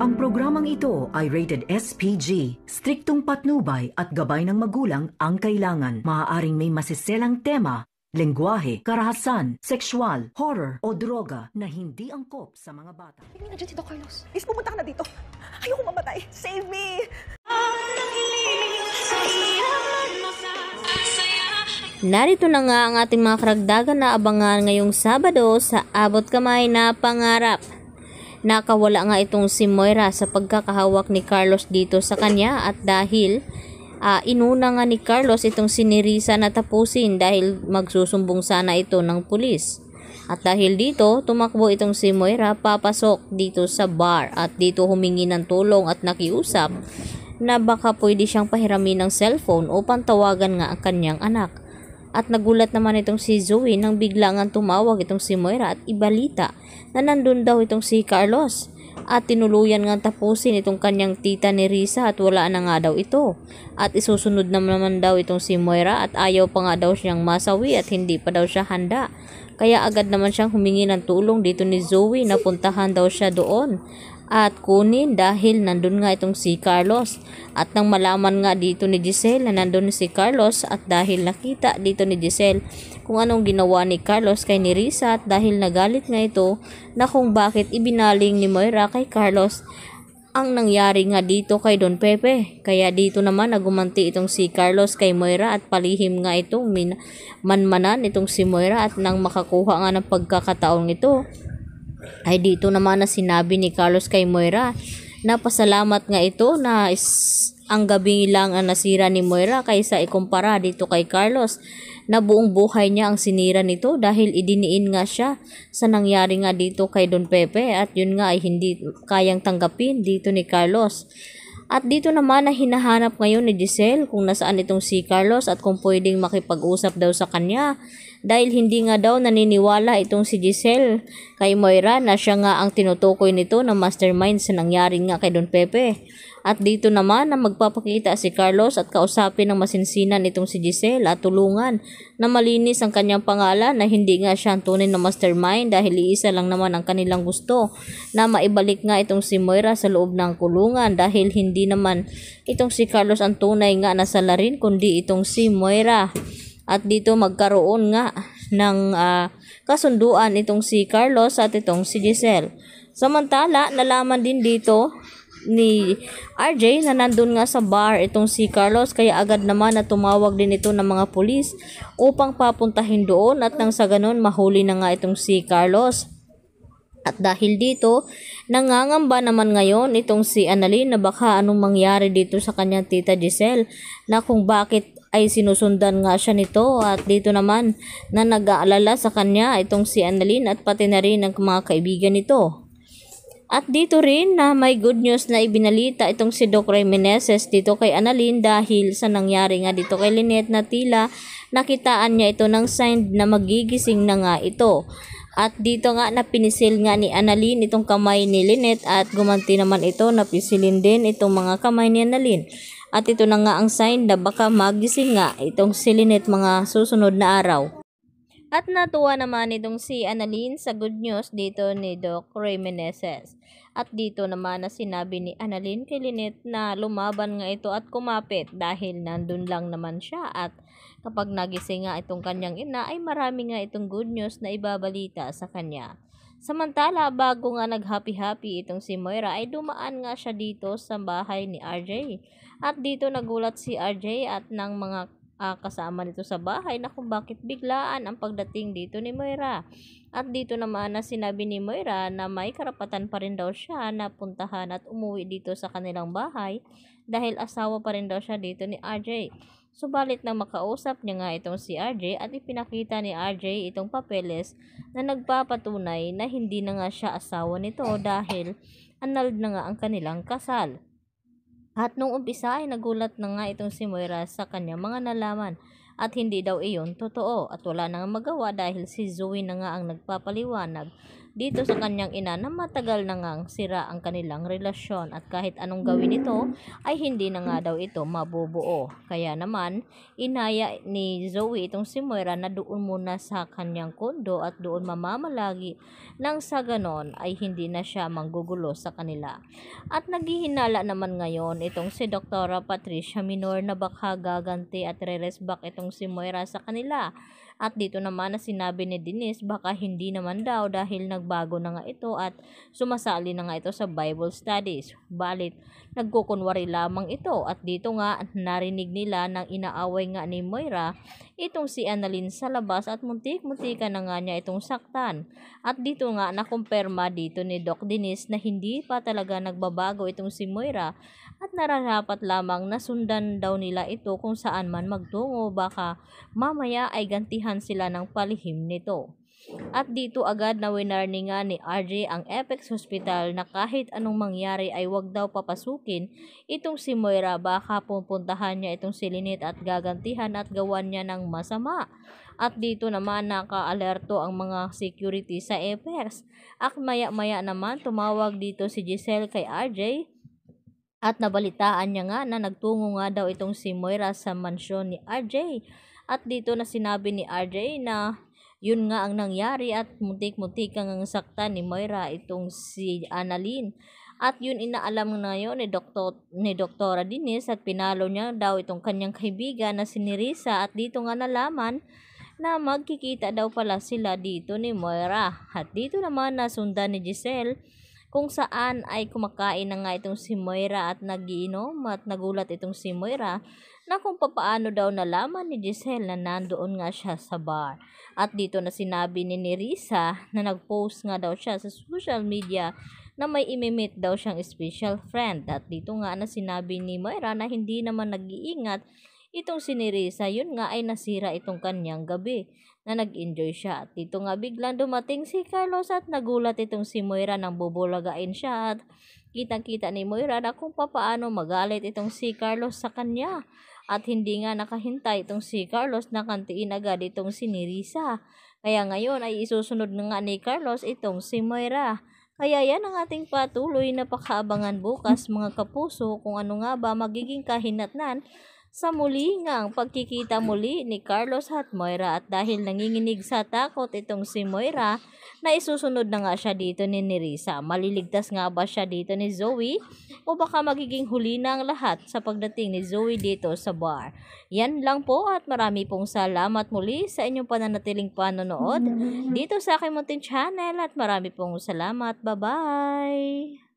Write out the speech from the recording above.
Ang programang ito ay rated SPG. Striktong patnubay at gabay ng magulang ang kailangan. Maaaring may masiselang tema, lengguwahe, karahasan, sexual, horror o droga na hindi angkop sa mga bata. Hindi na dyan si Doc Carlos. Please, pumunta ka na dito. Ayoko mamatay. Save me! Narito na nga ang ating mga kragdagan na abangan ngayong Sabado sa Abot Kamay na Pangarap. Nakawala nga itong si Moira sa pagkakahawak ni Carlos dito sa kanya at dahil uh, inuna nga ni Carlos itong sinirisa na tapusin dahil magsusumbong sana ito ng pulis. At dahil dito, tumakbo itong si Moira papasok dito sa bar at dito humingi ng tulong at nakiusap na baka pwede siyang pahiramin ng cellphone upang tawagan nga ang kanyang anak. At nagulat naman itong si Zoe nang biglang ang tumawag itong si Moira at ibalita na nandun daw itong si Carlos. At tinuluyan nga tapusin itong kanyang tita ni Risa at wala na nga daw ito. At isusunod naman daw itong si Moira at ayaw pa nga daw siyang masawi at hindi pa daw siya handa. Kaya agad naman siyang humingi ng tulong dito ni Zoe na puntahan daw siya doon at kunin dahil nandun nga itong si Carlos. At nang malaman nga dito ni Giselle na nandun si Carlos at dahil nakita dito ni Giselle kung anong ginawa ni Carlos kay ni Risa at dahil nagalit nga ito na kung bakit ibinaling ni Moira kay Carlos ang nangyari nga dito kay Don Pepe. Kaya dito naman nagumanti itong si Carlos kay Moira at palihim nga itong min- manmanan itong si Moira at nang makakuha nga ng pagkakataong ito ay dito naman na sinabi ni Carlos kay Moira pasalamat nga ito na is ang gabi lang ang nasira ni Moira kaysa ikumpara dito kay Carlos na buong buhay niya ang sinira nito dahil idiniin nga siya sa nangyari nga dito kay Don Pepe at yun nga ay hindi kayang tanggapin dito ni Carlos. At dito naman na hinahanap ngayon ni Giselle kung nasaan itong si Carlos at kung pwedeng makipag-usap daw sa kanya dahil hindi nga daw naniniwala itong si Giselle kay Moira na siya nga ang tinutukoy nito na mastermind sa nangyari nga kay Don Pepe. At dito naman na magpapakita si Carlos at kausapin ng masinsinan itong si Giselle at tulungan na malinis ang kanyang pangalan na hindi nga siya ang tunay na mastermind dahil iisa lang naman ang kanilang gusto na maibalik nga itong si Moira sa loob ng kulungan dahil hindi naman itong si Carlos ang tunay nga nasa larin kundi itong si Moira at dito magkaroon nga ng uh, kasunduan itong si Carlos at itong si Giselle. Samantala, nalaman din dito ni RJ na nandun nga sa bar itong si Carlos kaya agad naman na tumawag din ito ng mga pulis upang papuntahin doon at nang sa ganun mahuli na nga itong si Carlos. At dahil dito, nangangamba naman ngayon itong si Annalyn na baka anong mangyari dito sa kanyang tita Giselle na kung bakit ay sinusundan nga siya nito at dito naman na nag-aalala sa kanya itong si Annalyn at pati na rin ang mga kaibigan nito. At dito rin na may good news na ibinalita itong si Doc Ray dito kay Annalyn dahil sa nangyari nga dito kay Lynette na tila nakitaan niya ito ng sign na magigising na nga ito. At dito nga napinisil nga ni Annalyn itong kamay ni Lynette at gumanti naman ito napisilin din itong mga kamay ni Annalyn. At ito na nga ang sign na baka magising nga itong si mga susunod na araw. At natuwa naman itong si Annalyn sa good news dito ni Doc Ray At dito naman na sinabi ni Annalyn kay Linet na lumaban nga ito at kumapit dahil nandun lang naman siya at kapag nagising nga itong kanyang ina ay marami nga itong good news na ibabalita sa kanya. Samantala, bago nga nag-happy-happy itong si Moira ay dumaan nga siya dito sa bahay ni RJ at dito nagulat si RJ at ng mga uh, kasama nito sa bahay na kung bakit biglaan ang pagdating dito ni Moira. At dito naman na sinabi ni Moira na may karapatan pa rin daw siya na puntahan at umuwi dito sa kanilang bahay dahil asawa pa rin daw siya dito ni RJ. Subalit nang makausap niya nga itong si RJ at ipinakita ni RJ itong papeles na nagpapatunay na hindi na nga siya asawa nito dahil annulled na nga ang kanilang kasal. At nung umpisa ay nagulat na nga itong si Moira sa kanyang mga nalaman at hindi daw iyon totoo at wala nang magawa dahil si Zoe na nga ang nagpapaliwanag dito sa kanyang ina na matagal na ngang sira ang kanilang relasyon at kahit anong gawin nito ay hindi na nga daw ito mabubuo. Kaya naman, inaya ni Zoe itong si Moira na doon muna sa kanyang kondo at doon mamamalagi nang sa ganon ay hindi na siya manggugulo sa kanila. At naghihinala naman ngayon itong si Dr. Patricia Minor na baka gaganti at re-resback itong si Moira sa kanila. At dito naman na sinabi ni Denise baka hindi naman daw dahil nagbago na nga ito at sumasali na nga ito sa Bible studies. Balit, nagkukunwari lamang ito at dito nga narinig nila ng inaaway nga ni Moira itong si Annalyn sa labas at muntik-muntika na nga niya itong saktan. At dito nga nakumpirma dito ni Doc Dennis na hindi pa talaga nagbabago itong si Moira at nararapat lamang na sundan daw nila ito kung saan man magtungo baka mamaya ay gantihan sila ng palihim nito. At dito agad na winarninga ni RJ ang Apex Hospital na kahit anong mangyari ay wag daw papasukin itong si Moira baka pupuntahan niya itong si Linit at gagantihan at gawan niya ng masama. At dito naman nakaalerto ang mga security sa Apex. At maya-maya naman tumawag dito si Giselle kay RJ at nabalitaan niya nga na nagtungo nga daw itong si Moira sa mansyon ni RJ. At dito na sinabi ni RJ na yun nga ang nangyari at muntik-muntik ang saktan ni Moira itong si Annalyn. At yun inaalam ngayon ni, Doktor, ni Doktora Dinis at pinalo niya daw itong kanyang kaibigan na si Nerissa at dito nga nalaman na magkikita daw pala sila dito ni Moira. At dito naman nasundan ni Giselle kung saan ay kumakain na nga itong si Moira at nagiinom at nagulat itong si Moira na kung papaano daw nalaman ni Giselle na nandoon nga siya sa bar. At dito na sinabi ni Nerissa na nagpost nga daw siya sa social media na may imimit daw siyang special friend. At dito nga na sinabi ni Moira na hindi naman nag-iingat itong si Nerissa, yun nga ay nasira itong kanyang gabi na nag-enjoy siya. At dito nga biglang dumating si Carlos at nagulat itong si Moira nang bubulagain siya at kitang-kita ni Moira na kung papaano magalit itong si Carlos sa kanya. At hindi nga nakahintay itong si Carlos na kantiin agad itong si Nerissa. Kaya ngayon ay isusunod na nga ni Carlos itong si Moira. Kaya yan ang ating patuloy na pakaabangan bukas mga kapuso kung ano nga ba magiging kahinatnan sa muli ngang pagkikita muli ni Carlos at Moira at dahil nanginginig sa takot itong si Moira na isusunod na nga siya dito ni Nerissa. Maliligtas nga ba siya dito ni Zoe o baka magiging huli na ang lahat sa pagdating ni Zoe dito sa bar. Yan lang po at marami pong salamat muli sa inyong pananatiling panonood mm-hmm. dito sa aking Muntin Channel at marami pong salamat. Bye-bye!